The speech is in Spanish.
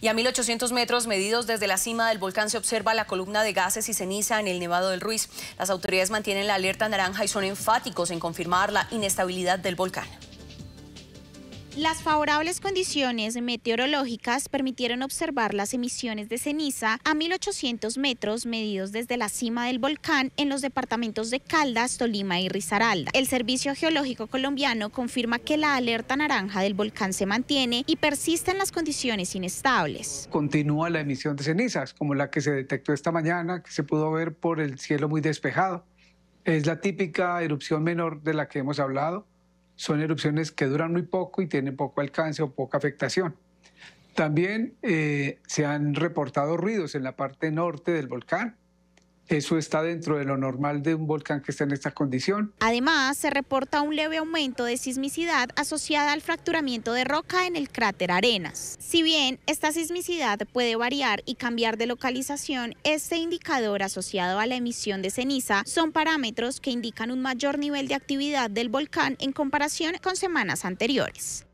Y a 1.800 metros medidos desde la cima del volcán se observa la columna de gases y ceniza en el Nevado del Ruiz. Las autoridades mantienen la alerta naranja y son enfáticos en confirmar la inestabilidad del volcán. Las favorables condiciones meteorológicas permitieron observar las emisiones de ceniza a 1.800 metros medidos desde la cima del volcán en los departamentos de Caldas, Tolima y Risaralda. El Servicio Geológico Colombiano confirma que la alerta naranja del volcán se mantiene y persisten las condiciones inestables. Continúa la emisión de cenizas, como la que se detectó esta mañana, que se pudo ver por el cielo muy despejado. Es la típica erupción menor de la que hemos hablado son erupciones que duran muy poco y tienen poco alcance o poca afectación. También eh, se han reportado ruidos en la parte norte del volcán, eso está dentro de lo normal de un volcán que está en esta condición. Además, se reporta un leve aumento de sismicidad asociada al fracturamiento de roca en el cráter Arenas. Si bien esta sismicidad puede variar y cambiar de localización, este indicador asociado a la emisión de ceniza son parámetros que indican un mayor nivel de actividad del volcán en comparación con semanas anteriores.